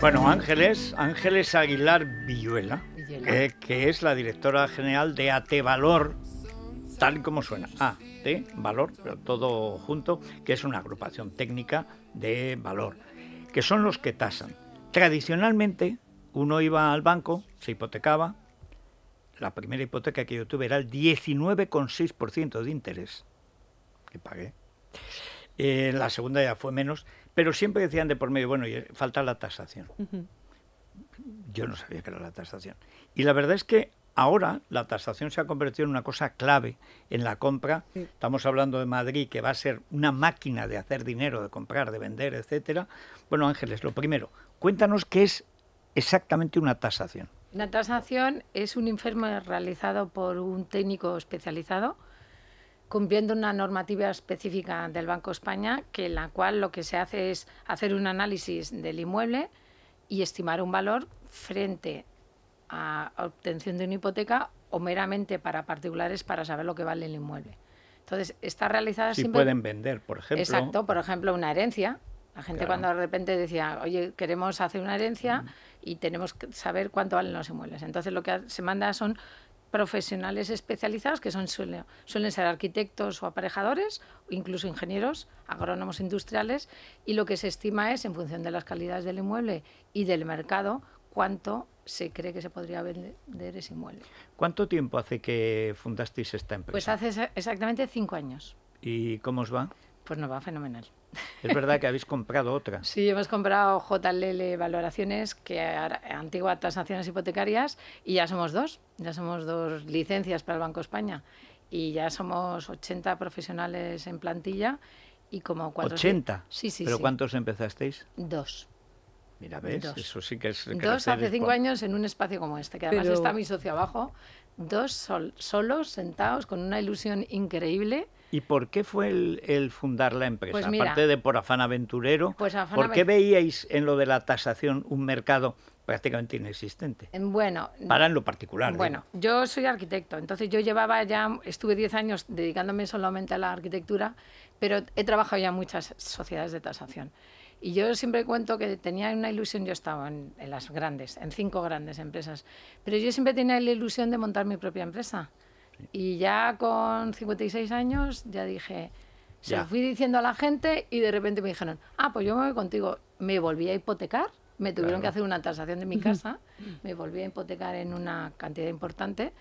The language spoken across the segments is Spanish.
Bueno, Ángeles, Ángeles Aguilar Villuela, que, es la directora general de AT Valor, tal como suena, AT Valor, pero todo junto, que es una agrupación técnica de valor, que son los que tasan. Tradicionalmente, uno iba al banco, se hipotecaba, la primera hipoteca que yo tuve era el 19,6% de interés que pagué. Eh, la segunda ya fue menos pero siempre decían de por medio, bueno, eh, falta la tasación. Yo no sabía que era la tasación. Y la verdad es que ahora la tasación se ha convertido en una cosa clave en la compra. Estamos hablando de Madrid, que va a ser una máquina de hacer dinero, de comprar, de vender, etcétera. Bueno, Ángeles, lo primero, cuéntanos qué es exactamente una tasación. La tasación es un informe realizado por un técnico especializado cumpliendo una normativa específica del Banco España, que en la cual lo que se hace es hacer un análisis del inmueble y estimar un valor frente a obtención de una hipoteca o meramente para particulares para saber lo que vale el inmueble. Entonces, está realizada si pueden vender, por ejemplo. Exacto, por ejemplo, una herencia. La gente cuando de repente decía, oye, queremos hacer una herencia mm. y tenemos que saber cuánto valen los inmuebles. Entonces, lo que se manda son profesionales especializados que son, suelen, suelen ser arquitectos o aparejadores, incluso ingenieros, agrónomos industriales, y lo que se estima es, en función de las calidades del inmueble y del mercado, cuánto se cree que se podría vender ese inmueble. ¿Cuánto tiempo hace que fundasteis esta pues empresa? Pues hace exactamente cinco años. ¿Y cómo os va? Pues nos va fenomenal. Es verdad que habéis comprado otra. sí, hemos comprado JLL Valoraciones, que antigua transacciones hipotecarias, y ya somos dos, ya somos dos licencias para el Banco España. Y ya somos 80 profesionales en plantilla y como ¿80? Sí, sí, ¿Pero cuántos empezasteis? Dos. Mira, ¿ves? Eso sí que es... dos hace cinco años en un espacio como este, que además está mi socio abajo. Dos solos, sentados, con una ilusión increíble ¿Y por qué fue el, fundar la empresa? Pues Aparte de por afán aventurero, pues ¿por qué veíais en lo de la tasación un mercado prácticamente inexistente? Eh, bueno, para en lo particular. Bueno, yo soy arquitecto, entonces yo llevaba ya, estuve 10 años dedicándome solamente a la arquitectura, pero he trabajado ya en muchas sociedades de tasación. Y yo siempre cuento que tenía una ilusión, yo estaba en las grandes, en cinco grandes empresas, pero yo siempre tenía la ilusión de montar mi propia empresa. Y ya con 56 años ya dije, se lo fui diciendo a la gente y de repente me dijeron, ah, pues yo me voy contigo. Me volví a hipotecar, me tuvieron que hacer una tasación de mi casa, me volví a hipotecar en una cantidad importante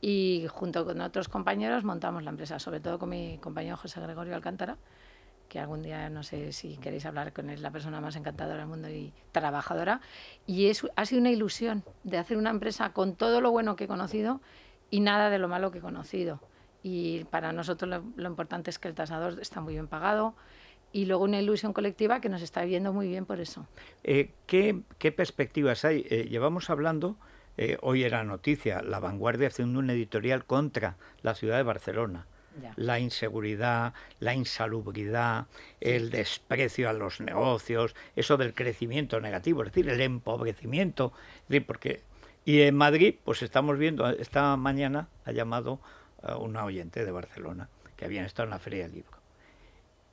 y junto con otros compañeros montamos la empresa, sobre todo con mi compañero José Gregorio Alcántara, que algún día no sé si queréis hablar con él, es la persona más encantadora del mundo y trabajadora. Y es, ha sido una ilusión de hacer una empresa con todo lo bueno que he conocido y nada de lo malo que he conocido. Y para nosotros lo, importante es que el tasador está muy bien pagado y luego una ilusión colectiva que nos está viendo muy bien por eso. Eh, ¿qué, perspectivas hay? Eh, llevamos hablando, eh, hoy era noticia, La Vanguardia haciendo un editorial contra la ciudad de Barcelona. La inseguridad, la insalubridad, el desprecio a los negocios, eso del crecimiento negativo, es decir, el empobrecimiento, decir, porque y en Madrid, pues estamos viendo, esta mañana ha llamado a una oyente de Barcelona, que habían estado en la Feria del Libro.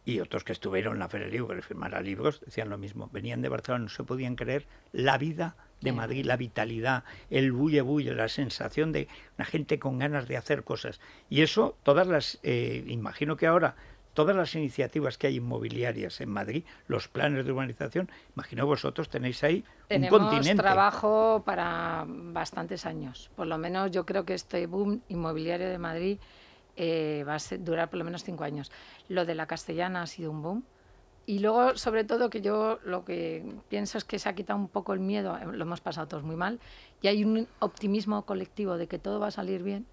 Y otros que estuvieron en la Feria Libre Libro, que firmara libros, decían lo mismo. Venían de Barcelona, no se podían creer la vida de Madrid, la vitalidad, el bulle bulle, la sensación de una gente con ganas de hacer cosas. Y eso, todas las, eh, imagino que ahora Todas las iniciativas que hay inmobiliarias en Madrid, los planes de urbanización, imagino vosotros tenéis ahí un continente. trabajo para bastantes años. Por lo menos yo creo que este boom inmobiliario de Madrid eh, va a durar por lo menos cinco años. Lo de la castellana ha sido un boom. Y luego, sobre todo, que yo lo que pienso es que se ha quitado un poco el miedo, eh, lo hemos pasado todos muy mal, y hay un optimismo colectivo de que todo va a salir bien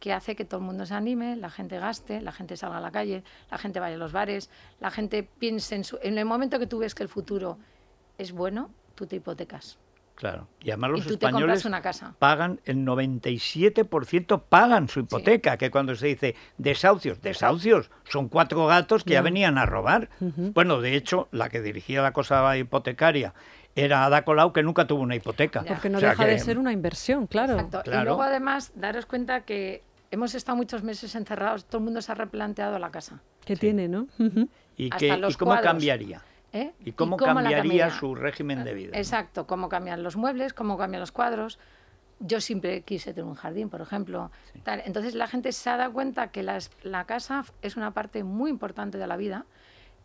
que hace que todo el mundo se anime, la gente gaste, la gente salga a la calle, la gente vaya a los bares, la gente piense en su... En el momento que tú ves que el futuro es bueno, tú te hipotecas. Claro, y además los españoles pagan, el 97% pagan su hipoteca, que cuando se dice desahucios, desahucios, son cuatro gatos que ya venían a robar. Bueno, de hecho, la que dirigía la cosa hipotecaria era Ada Colau, que nunca tuvo una hipoteca. Porque no deja de ser una inversión, claro. Exacto. claro. Y luego, además, daros cuenta que hemos estado muchos meses encerrados, todo el mundo se ha replanteado la casa. ¿Qué tiene, ¿no? ¿eh? ¿Y, cómo cambiaría? ¿Y, cómo cambiaría su régimen de vida? Exacto, cómo cambian los muebles, cómo cambian los cuadros. Yo siempre quise tener un jardín, por ejemplo. Entonces la gente se ha dado cuenta que la casa es una parte muy importante de la vida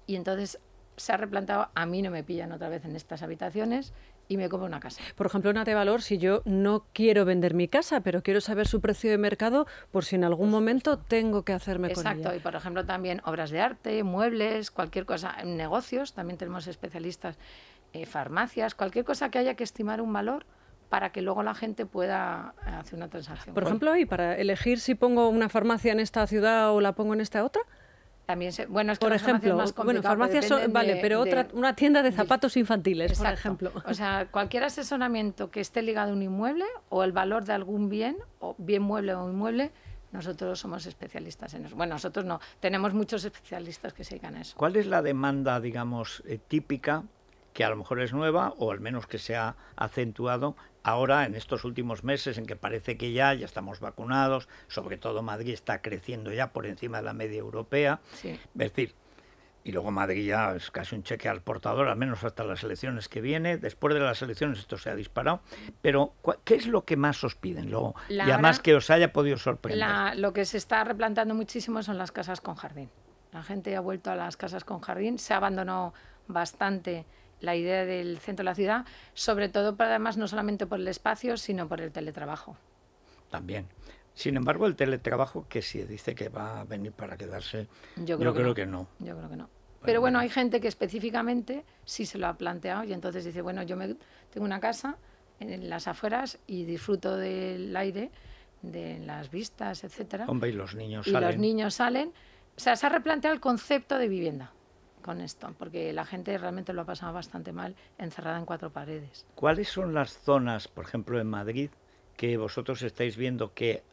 y entonces se ha replanteado, a mí no me pillan otra vez en estas habitaciones y me compro una casa. Por ejemplo, una de valor, si yo no quiero vender mi casa, pero quiero saber su precio de mercado por si en algún momento tengo que hacerme con Exacto, y por ejemplo también obras de arte, muebles, cualquier cosa, negocios, también tenemos especialistas, eh, farmacias, cualquier cosa que haya que estimar un valor para que luego la gente pueda eh, hacer una transacción. Por ejemplo, y para elegir si pongo una farmacia en esta ciudad o la pongo en esta otra. También bueno, por ejemplo, bueno, farmacias vale, pero otra, una tienda de zapatos infantiles, por ejemplo. O sea, cualquier asesoramiento que esté ligado a un inmueble o el valor de algún bien, o bien mueble o inmueble, nosotros somos especialistas en eso. Bueno, nosotros no, tenemos muchos especialistas que se dedican a eso. ¿Cuál es la demanda, digamos, eh, típica que a lo mejor es nueva o al menos que se ha acentuado ahora en estos últimos meses en que parece que ya, ya estamos vacunados, sobre todo Madrid está creciendo ya por encima de la media europea. Es decir, y luego Madrid ya es casi un cheque al portador, al menos hasta las elecciones que viene. Después de las elecciones esto se ha disparado. Pero, ¿qué es lo que más os piden? y además que os haya podido sorprender. lo que se está replantando muchísimo son las casas con jardín. La gente ha vuelto a las casas con jardín, se abandonó bastante la idea del centro de la ciudad, sobre todo para además no solamente por el espacio, sino por el teletrabajo. También. Sin embargo, el teletrabajo que se dice que va a venir para quedarse, yo creo, que, no. Yo creo que no. Pero bueno, hay gente que específicamente sí se lo ha planteado y entonces dice, bueno, yo me tengo una casa en las afueras y disfruto del aire, de las vistas, etcétera. Hombre, y los niños y los niños salen. O sea, se ha replanteado el concepto de vivienda con esto, porque la gente realmente lo ha pasado bastante mal encerrada en cuatro paredes. ¿Cuáles son las zonas, por ejemplo, en Madrid, que vosotros estáis viendo que,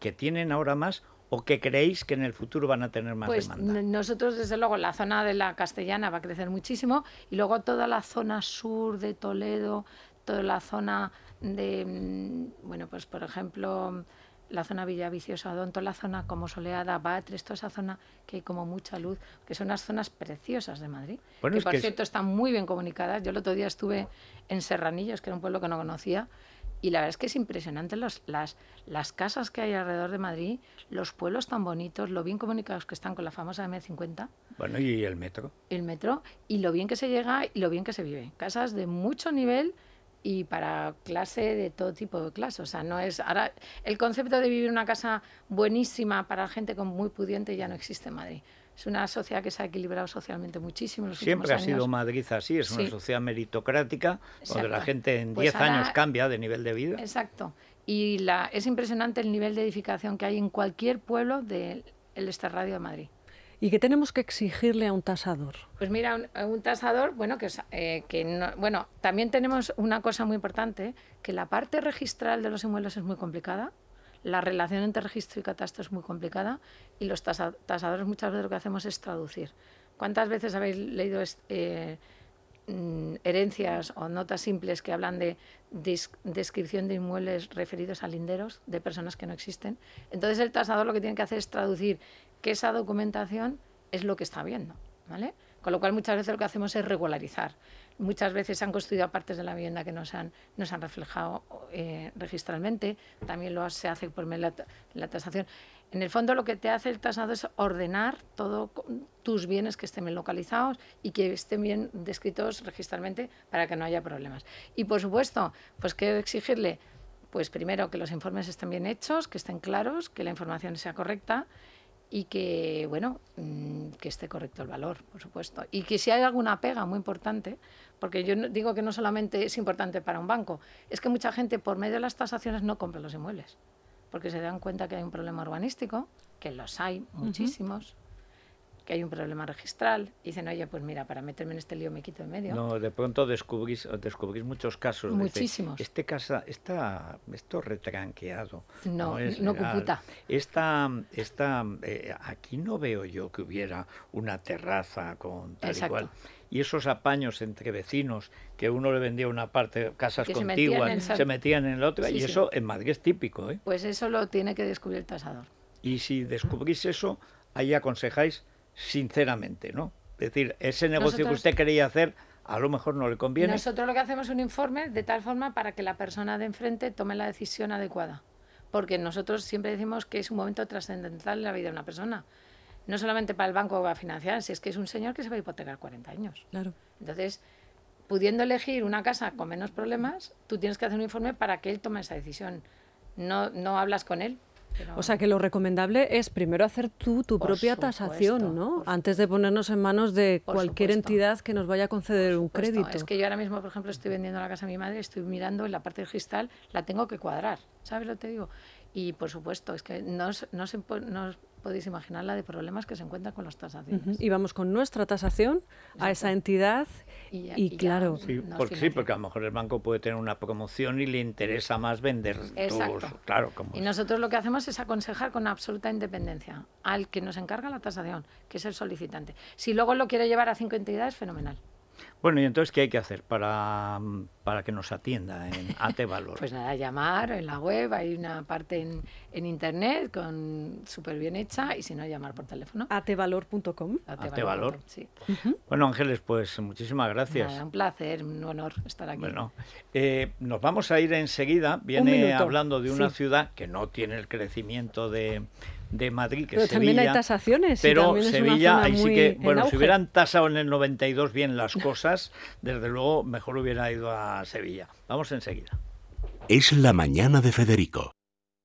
que tienen ahora más o que creéis que en el futuro van a tener más pues demanda? Nosotros, desde luego, la zona de la castellana va a crecer muchísimo y luego toda la zona sur de Toledo, toda la zona de, mm, bueno, pues por ejemplo, la zona villa Villaviciosa, toda la zona como Soleada, Batres, toda esa zona que hay como mucha luz, que son unas zonas preciosas de Madrid, que por cierto están muy bien comunicadas. Yo el otro día estuve en Serranillos, que era un pueblo que no conocía, y la verdad es que es impresionante las, las casas que hay alrededor de Madrid, los pueblos tan bonitos, lo bien comunicados que están con la famosa M50. Bueno, y el metro. El metro, y lo bien que se llega y lo bien que se vive. Casas de mucho nivel y para clase de todo tipo de clase. O sea, no es. Ahora, el concepto de vivir una casa buenísima para gente con muy pudiente ya no existe en Madrid. Es una sociedad que se ha equilibrado socialmente muchísimo. En Siempre ha sido Madrid así, es una sociedad meritocrática, donde la gente en 10 pues años cambia de nivel de vida. Exacto. Y la, es impresionante el nivel de edificación que hay en cualquier pueblo del de, radio de Madrid. ¿Y qué tenemos que exigirle a un tasador? Pues mira, un, un tasador, bueno, que, eh, bueno, también tenemos una cosa muy importante, que la parte registral de los inmuebles es muy complicada, la relación entre registro y catastro es muy complicada y los tasadores muchas veces lo que hacemos es traducir. ¿Cuántas veces habéis leído eh, mm, herencias o notas simples que hablan de descripción de inmuebles referidos a linderos de personas que no existen. Entonces el tasador lo que tiene que hacer es traducir que esa documentación es lo que está viendo. ¿vale? Con lo cual muchas veces lo que hacemos es regularizar. Muchas veces se han construido partes de la vivienda que no se han, reflejado eh, registralmente, también lo se hace por medio de la, tasación. En el fondo lo que te hace el tasado es ordenar todos tus bienes que estén bien localizados y que estén bien descritos registralmente para que no haya problemas. Y por supuesto, pues que exigirle, pues primero que los informes estén bien hechos, que estén claros, que la información sea correcta y que, bueno, mm, que esté correcto el valor, por supuesto. Y que si hay alguna pega muy importante, porque yo digo que no solamente es importante para un banco, es que mucha gente por medio de las tasaciones no compra los inmuebles, porque se dan cuenta que hay un problema urbanístico, que los hay muchísimos, que hay un problema registral. Y dicen, oye, pues mira, para meterme en este lío me quito de medio. No, de pronto descubrís, descubrís muchos casos. Muchísimos. este casa, está esto retranqueado. No, no, es Esta, esta, eh, aquí no veo yo que hubiera una terraza con tal y cual y esos apaños entre vecinos, que uno le vendía una parte, casas contiguas, se, metían en, la otra, y eso en Madrid es típico. ¿eh? Pues eso lo tiene que descubrir el tasador. Y si descubrís eso, ahí aconsejáis sinceramente, ¿no? Es decir, ese negocio que usted quería hacer a lo mejor no le conviene. Nosotros lo que hacemos es un informe de tal forma para que la persona de enfrente tome la decisión adecuada. Porque nosotros siempre decimos que es un momento trascendental en la vida de una persona. No solamente para el banco que va a financiar, si es que es un señor que se va a hipotecar 40 años. Claro. Entonces, pudiendo elegir una casa con menos problemas, tú tienes que hacer un informe para que él tome esa decisión. No, no hablas con él, o sea que lo recomendable es primero hacer tú tu propia tasación, ¿no? Antes de ponernos en manos de cualquier entidad que nos vaya a conceder un crédito. Es que yo ahora mismo, por ejemplo, estoy vendiendo la casa a mi madre, estoy mirando en la parte del cristal, la tengo que cuadrar, ¿sabes lo que te digo? Y por supuesto, es que no, no, se podéis imaginar la de problemas que se encuentran con las tasaciones. Y vamos con nuestra tasación a esa entidad y, claro. Sí porque, sí, porque a lo mejor el banco puede tener una promoción y le interesa más vender. todo claro, y nosotros lo que hacemos es aconsejar con absoluta independencia al que nos encarga la tasación, que es el solicitante. Si luego lo quiere llevar a cinco entidades, fenomenal. Bueno, y entonces, ¿qué hay que hacer para, mm, que nos atienda en AT Valor? pues nada, llamar en la web, hay una parte en, internet con súper bien hecha y si no, llamar por teléfono. atevalor.com. Atevalor. Sí. Bueno, Ángeles, pues muchísimas gracias. un placer, un honor estar aquí. Bueno, eh, nos vamos a ir enseguida. Viene hablando de una ciudad que no tiene el crecimiento de de Madrid que pero Sevilla. También hay tasaciones. Pero Sevilla, ahí sí que, bueno, si hubieran tasado en el 92 bien las cosas, desde luego mejor hubiera ido a Sevilla. Vamos enseguida. Es la mañana de Federico.